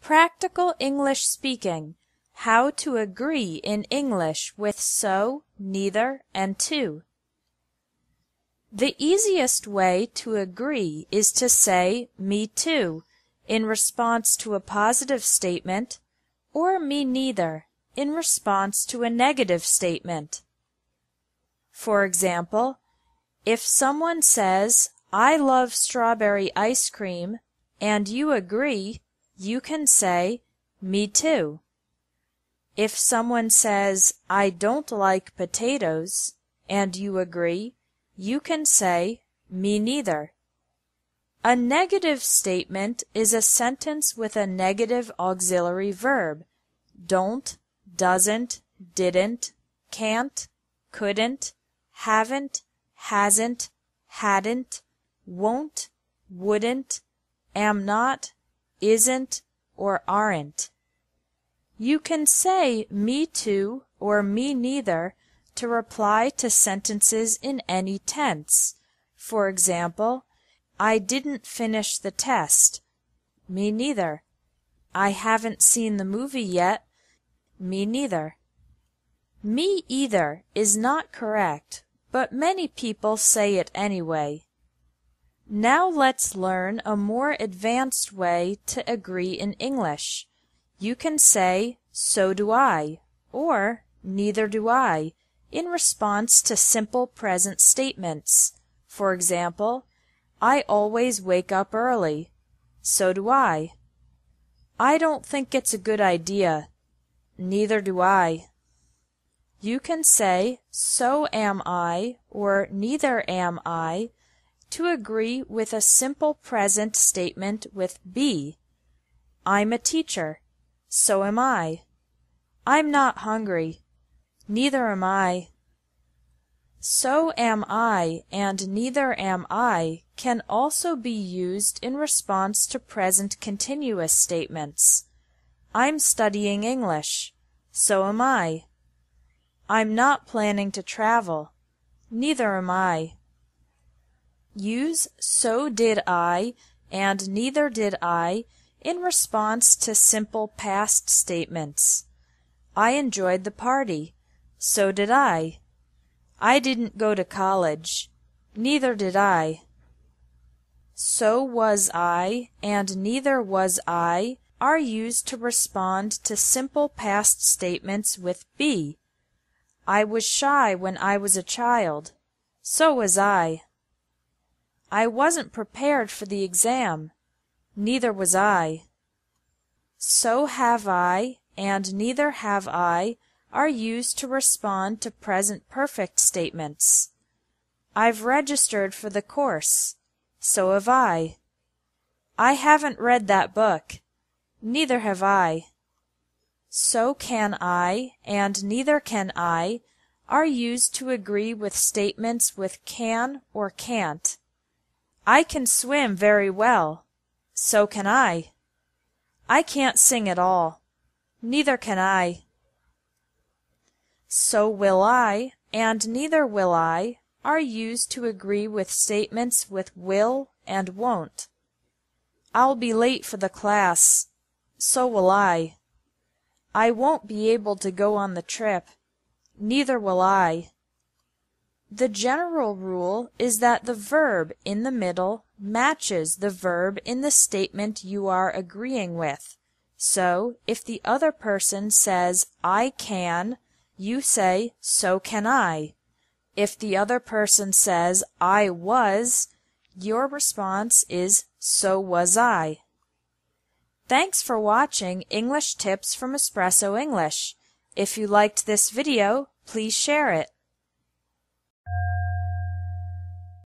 Practical English Speaking How to Agree in English with So, Neither, and To. The easiest way to agree is to say me too in response to a positive statement or me neither in response to a negative statement. For example, if someone says, I love strawberry ice cream, and you agree, you can say, me too. If someone says, I don't like potatoes, and you agree, you can say, me neither. A negative statement is a sentence with a negative auxiliary verb. Don't, doesn't, didn't, can't, couldn't, haven't, hasn't, hadn't, won't, wouldn't, am not, isn't, or aren't. You can say me too or me neither to reply to sentences in any tense. For example, I didn't finish the test. Me neither. I haven't seen the movie yet. Me neither. Me either is not correct, but many people say it anyway. Now let's learn a more advanced way to agree in English. You can say, so do I, or neither do I, in response to simple present statements. For example, I always wake up early. So do I. I don't think it's a good idea. Neither do I. You can say, so am I, or neither am I, to agree with a simple present statement with be. I'm a teacher. So am I. I'm not hungry. Neither am I. So am I and neither am I can also be used in response to present continuous statements. I'm studying English. So am I. I'm not planning to travel. Neither am I. Use so did I and neither did I in response to simple past statements. I enjoyed the party. So did I. I didn't go to college. Neither did I. So was I and neither was I are used to respond to simple past statements with be. I was shy when I was a child. So was I. I wasn't prepared for the exam. Neither was I. So have I and neither have I are used to respond to present perfect statements. I've registered for the course. So have I. I haven't read that book. Neither have I. So can I and neither can I are used to agree with statements with can or can't. I can swim very well. So can I. I can't sing at all. Neither can I. So will I and neither will I are used to agree with statements with will and won't. I'll be late for the class. So will I. I won't be able to go on the trip. Neither will I. The general rule is that the verb in the middle matches the verb in the statement you are agreeing with. So, if the other person says, I can, you say, so can I. If the other person says, I was, your response is, so was I. Thanks for watching English Tips from Espresso English. If you liked this video, please share it you